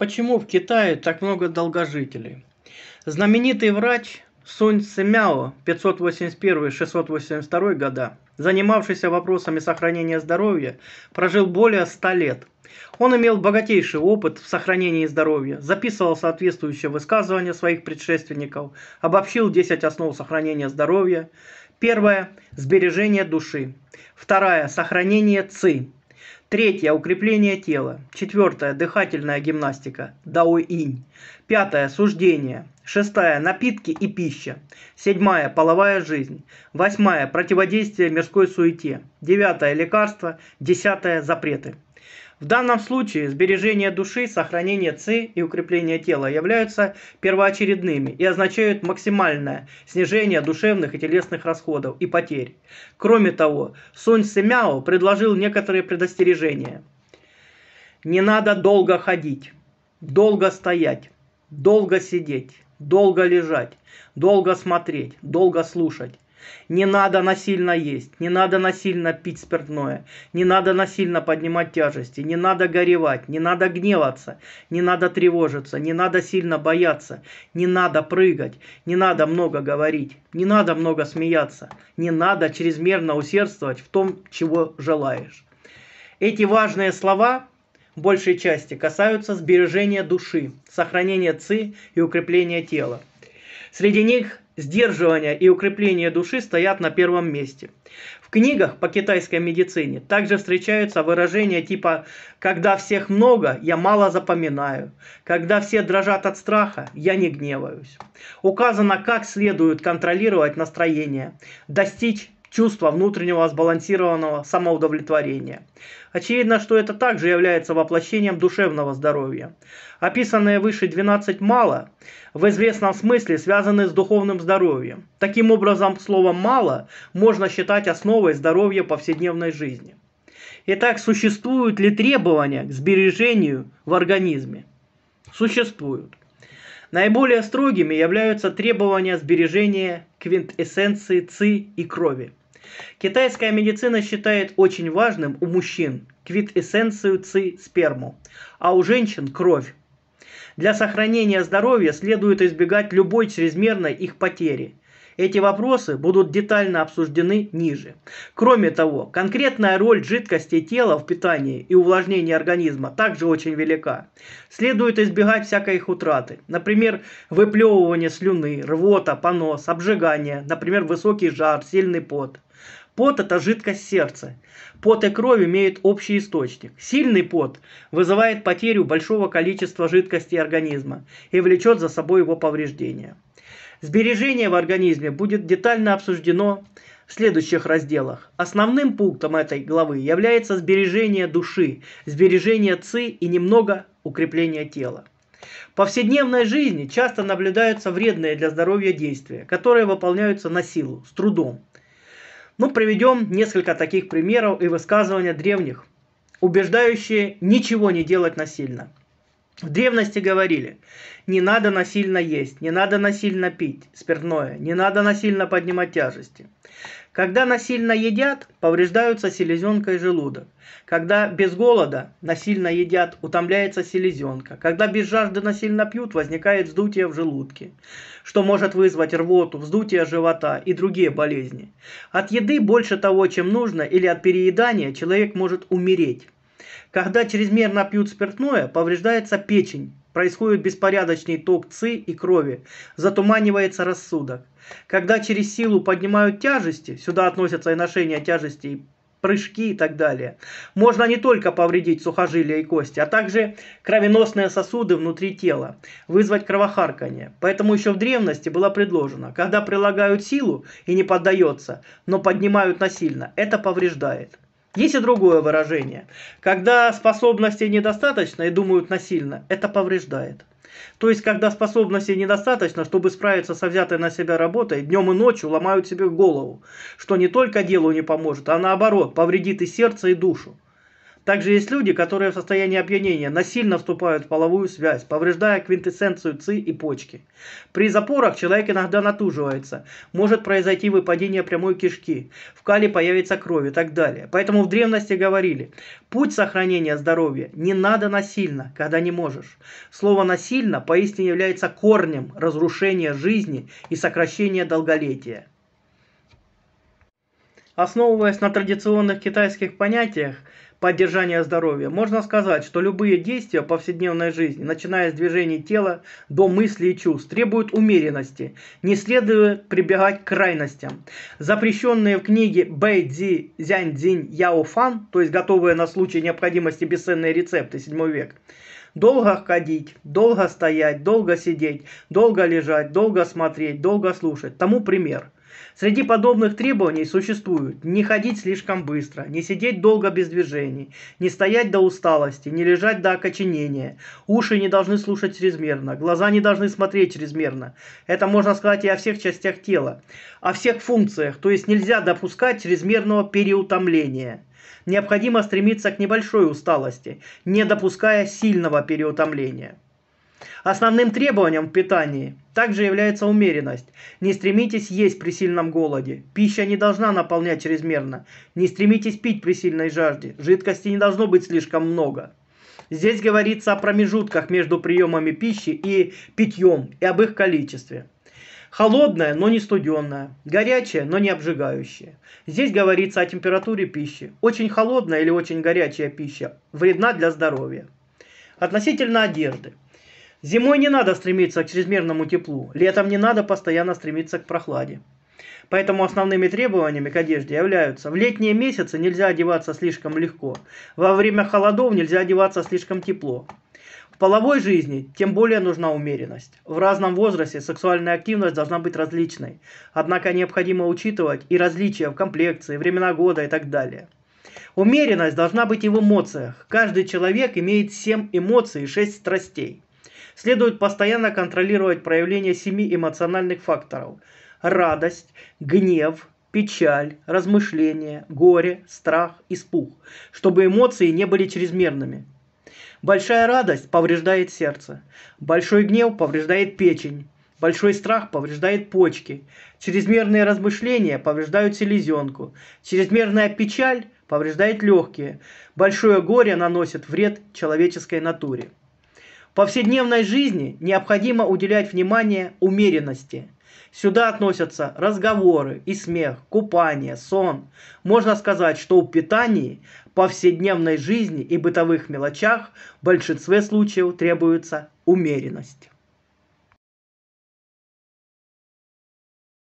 Почему в Китае так много долгожителей? Знаменитый врач Сунь Цимяо 581-682 года, занимавшийся вопросами сохранения здоровья, прожил более 100 лет. Он имел богатейший опыт в сохранении здоровья, записывал соответствующие высказывания своих предшественников, обобщил 10 основ сохранения здоровья. Первое – сбережение души. Второе – сохранение ци Третье – укрепление тела. Четвертое – дыхательная гимнастика. Дао-инь. Пятое – суждение. Шестая – напитки и пища. Седьмая – половая жизнь. Восьмая – противодействие мирской суете. Девятое – лекарства. Десятое – запреты. В данном случае сбережение души, сохранение ци и укрепление тела являются первоочередными и означают максимальное снижение душевных и телесных расходов и потерь. Кроме того, Сунь Сэмяо предложил некоторые предостережения. Не надо долго ходить, долго стоять, долго сидеть, долго лежать, долго смотреть, долго слушать. Не надо насильно есть, не надо насильно пить спиртное, не надо насильно поднимать тяжести, не надо горевать, не надо гневаться, не надо тревожиться, не надо сильно бояться, не надо прыгать, не надо много говорить, не надо много смеяться, не надо чрезмерно усердствовать в том, чего желаешь. Эти важные слова в большей части касаются сбережения души, сохранения ци и укрепления тела. Среди них сдерживание и укрепление души стоят на первом месте. В книгах по китайской медицине также встречаются выражения типа «когда всех много, я мало запоминаю», «когда все дрожат от страха, я не гневаюсь». Указано, как следует контролировать настроение, достичь чувства внутреннего сбалансированного самоудовлетворения. Очевидно, что это также является воплощением душевного здоровья. Описанные выше 12 «мало» в известном смысле связаны с духовным здоровьем. Таким образом, слово «мало» можно считать основой здоровья повседневной жизни. Итак, существуют ли требования к сбережению в организме? Существуют. Наиболее строгими являются требования сбережения квинтэссенции ЦИ и крови – Китайская медицина считает очень важным у мужчин квитэссенцию ци сперму, а у женщин кровь. Для сохранения здоровья следует избегать любой чрезмерной их потери. Эти вопросы будут детально обсуждены ниже. Кроме того, конкретная роль жидкости тела в питании и увлажнении организма также очень велика. Следует избегать всякой их утраты. Например, выплевывание слюны, рвота, понос, обжигание, например, высокий жар, сильный пот – Пот – это жидкость сердца. Пот и кровь имеют общий источник. Сильный пот вызывает потерю большого количества жидкости организма и влечет за собой его повреждения. Сбережение в организме будет детально обсуждено в следующих разделах. Основным пунктом этой главы является сбережение души, сбережение ци и немного укрепление тела. В повседневной жизни часто наблюдаются вредные для здоровья действия, которые выполняются на силу, с трудом. Ну, приведем несколько таких примеров и высказывания древних, убеждающие ничего не делать насильно. В древности говорили, не надо насильно есть, не надо насильно пить спиртное, не надо насильно поднимать тяжести. Когда насильно едят, повреждаются селезенка и желудок. Когда без голода насильно едят, утомляется селезенка. Когда без жажды насильно пьют, возникает вздутие в желудке, что может вызвать рвоту, вздутие живота и другие болезни. От еды больше того, чем нужно, или от переедания человек может умереть. Когда чрезмерно пьют спиртное, повреждается печень, Происходит беспорядочный ток ци и крови, затуманивается рассудок. Когда через силу поднимают тяжести, сюда относятся и ношение тяжестей, прыжки и так далее, можно не только повредить сухожилия и кости, а также кровеносные сосуды внутри тела, вызвать кровохарканье. Поэтому еще в древности было предложено, когда прилагают силу и не поддается, но поднимают насильно, это повреждает. Есть и другое выражение. Когда способностей недостаточно и думают насильно, это повреждает. То есть, когда способностей недостаточно, чтобы справиться со взятой на себя работой, днем и ночью ломают себе голову, что не только делу не поможет, а наоборот, повредит и сердце, и душу. Также есть люди, которые в состоянии опьянения насильно вступают в половую связь, повреждая квинтэссенцию ЦИ и почки. При запорах человек иногда натуживается, может произойти выпадение прямой кишки, в кале появится кровь и так далее. Поэтому в древности говорили, путь сохранения здоровья не надо насильно, когда не можешь. Слово «насильно» поистине является корнем разрушения жизни и сокращения долголетия. Основываясь на традиционных китайских понятиях поддержания здоровья, можно сказать, что любые действия повседневной жизни, начиная с движений тела до мыслей и чувств, требуют умеренности. Не следует прибегать к крайностям. Запрещенные в книге Бэй Цзи Зянь Цзинь Яо Фан, то есть готовые на случай необходимости бесценные рецепты, 7 век, Долго ходить, долго стоять, долго сидеть, долго лежать, долго смотреть, долго слушать. Тому пример – Среди подобных требований существуют не ходить слишком быстро, не сидеть долго без движений, не стоять до усталости, не лежать до окоченения, уши не должны слушать чрезмерно, глаза не должны смотреть чрезмерно. Это можно сказать и о всех частях тела, о всех функциях, то есть нельзя допускать чрезмерного переутомления. Необходимо стремиться к небольшой усталости, не допуская сильного переутомления. Основным требованием в питании также является умеренность. Не стремитесь есть при сильном голоде. Пища не должна наполнять чрезмерно. Не стремитесь пить при сильной жажде. Жидкости не должно быть слишком много. Здесь говорится о промежутках между приемами пищи и питьем и об их количестве. Холодная, но не студенное. горячая, но не обжигающая. Здесь говорится о температуре пищи. Очень холодная или очень горячая пища вредна для здоровья. Относительно одежды – Зимой не надо стремиться к чрезмерному теплу, летом не надо постоянно стремиться к прохладе. Поэтому основными требованиями к одежде являются в летние месяцы нельзя одеваться слишком легко, во время холодов нельзя одеваться слишком тепло. В половой жизни тем более нужна умеренность. В разном возрасте сексуальная активность должна быть различной, однако необходимо учитывать и различия в комплекции, времена года и так далее. Умеренность должна быть и в эмоциях. Каждый человек имеет 7 эмоций и 6 страстей. Следует постоянно контролировать проявление семи эмоциональных факторов. Радость, гнев, печаль, размышление, горе, страх, испуг, чтобы эмоции не были чрезмерными. Большая радость повреждает сердце, большой гнев повреждает печень, большой страх повреждает почки, чрезмерные размышления повреждают селезенку, чрезмерная печаль повреждает легкие, большое горе наносит вред человеческой натуре повседневной жизни необходимо уделять внимание умеренности. Сюда относятся разговоры и смех, купание, сон. Можно сказать, что в питании, повседневной жизни и бытовых мелочах в большинстве случаев требуется умеренность.